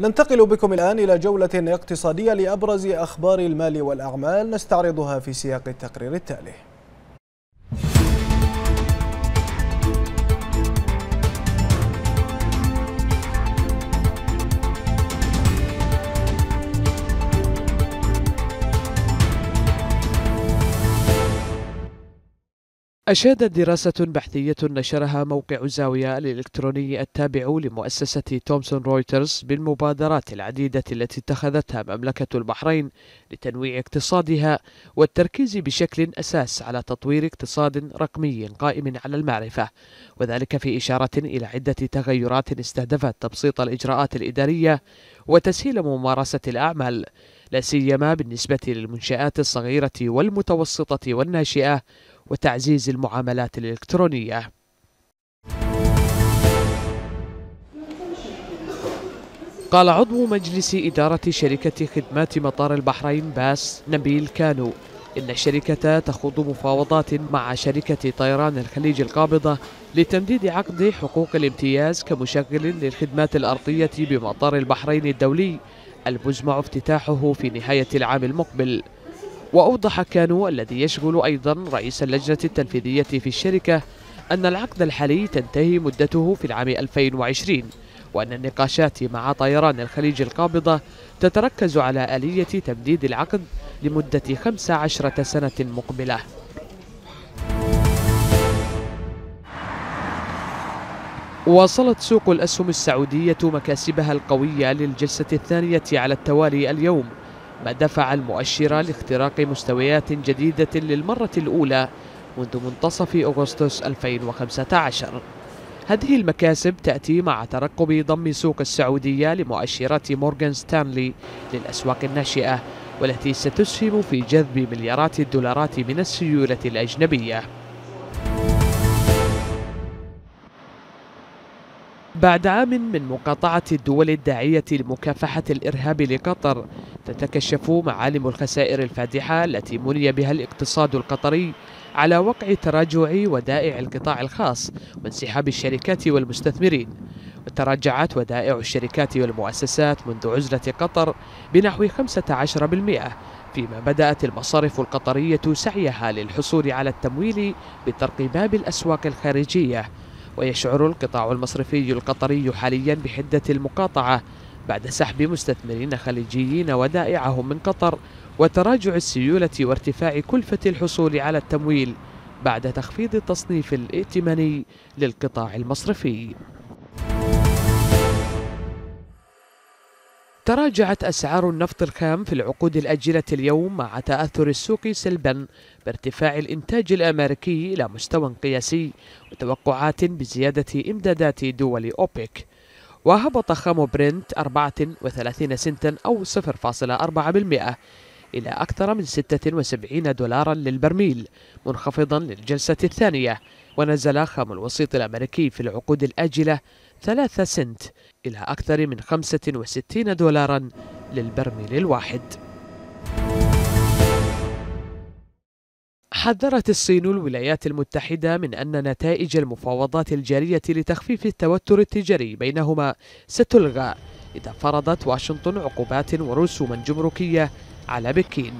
ننتقل بكم الآن إلى جولة اقتصادية لأبرز أخبار المال والأعمال نستعرضها في سياق التقرير التالي أشادت دراسة بحثية نشرها موقع زاوية الإلكتروني التابع لمؤسسة تومسون رويترز بالمبادرات العديدة التي اتخذتها مملكة البحرين لتنويع اقتصادها والتركيز بشكل أساس على تطوير اقتصاد رقمي قائم على المعرفة وذلك في إشارة إلى عدة تغيرات استهدفت تبسيط الإجراءات الإدارية وتسهيل ممارسة الأعمال لا سيما بالنسبة للمنشآت الصغيرة والمتوسطة والناشئة وتعزيز المعاملات الإلكترونية قال عضو مجلس إدارة شركة خدمات مطار البحرين باس نبيل كانو إن الشركة تخوض مفاوضات مع شركة طيران الخليج القابضة لتمديد عقد حقوق الامتياز كمشغل للخدمات الأرضية بمطار البحرين الدولي المزمع افتتاحه في نهاية العام المقبل وأوضح كانو الذي يشغل أيضا رئيس اللجنة التنفيذية في الشركة أن العقد الحالي تنتهي مدته في العام 2020 وأن النقاشات مع طيران الخليج القابضة تتركز على آلية تمديد العقد لمدة 15 سنة مقبلة واصلت سوق الأسهم السعودية مكاسبها القوية للجلسة الثانية على التوالي اليوم ما دفع المؤشر لاختراق مستويات جديدة للمرة الأولى منذ منتصف أغسطس 2015 هذه المكاسب تأتي مع ترقب ضم سوق السعودية لمؤشرات مورغان ستانلي للأسواق الناشئة والتي ستسهم في جذب مليارات الدولارات من السيولة الأجنبية بعد عام من مقاطعة الدول الداعية لمكافحة الإرهاب لقطر تتكشف معالم الخسائر الفادحة التي مني بها الاقتصاد القطري على وقع تراجع ودائع القطاع الخاص وانسحاب الشركات والمستثمرين وتراجعت ودائع الشركات والمؤسسات منذ عزلة قطر بنحو 15% فيما بدأت المصارف القطرية سعيها للحصول على التمويل بطرق باب الأسواق الخارجية ويشعر القطاع المصرفي القطري حاليا بحدة المقاطعة بعد سحب مستثمرين خليجيين ودائعهم من قطر وتراجع السيولة وارتفاع كلفة الحصول على التمويل بعد تخفيض التصنيف الائتماني للقطاع المصرفي تراجعت أسعار النفط الخام في العقود الأجلة اليوم مع تأثر السوق سلبا بارتفاع الإنتاج الأمريكي إلى مستوى قياسي وتوقعات بزيادة إمدادات دول أوبك وهبط خام برنت 34 سنتا أو 0.4% إلى أكثر من 76 دولارا للبرميل منخفضا للجلسة الثانية ونزل خام الوسيط الأمريكي في العقود الآجلة 3 سنت إلى أكثر من 65 دولارا للبرميل الواحد حذرت الصين الولايات المتحدة من أن نتائج المفاوضات الجارية لتخفيف التوتر التجاري بينهما ستلغى إذا فرضت واشنطن عقوبات ورسوما جمركية على بكين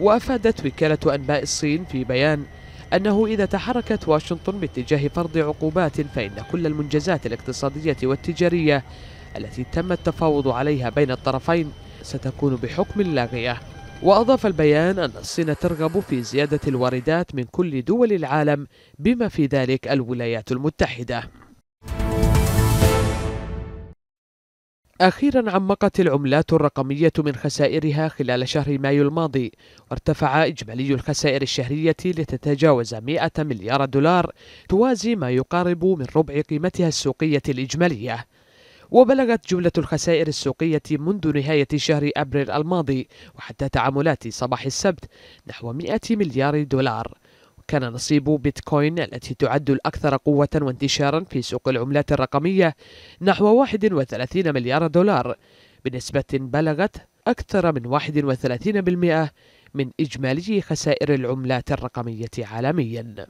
وأفادت وكالة أنباء الصين في بيان أنه إذا تحركت واشنطن باتجاه فرض عقوبات فإن كل المنجزات الاقتصادية والتجارية التي تم التفاوض عليها بين الطرفين ستكون بحكم لاغية وأضاف البيان أن الصين ترغب في زيادة الواردات من كل دول العالم بما في ذلك الولايات المتحدة أخيرا عمقت العملات الرقمية من خسائرها خلال شهر مايو الماضي وارتفع إجمالي الخسائر الشهرية لتتجاوز 100 مليار دولار توازي ما يقارب من ربع قيمتها السوقية الإجمالية وبلغت جملة الخسائر السوقية منذ نهاية شهر أبريل الماضي وحتى تعاملات صباح السبت نحو 100 مليار دولار كان نصيب بيتكوين التي تعد الأكثر قوة وانتشارا في سوق العملات الرقمية نحو 31 مليار دولار بنسبة بلغت أكثر من 31% من إجمالي خسائر العملات الرقمية عالمياً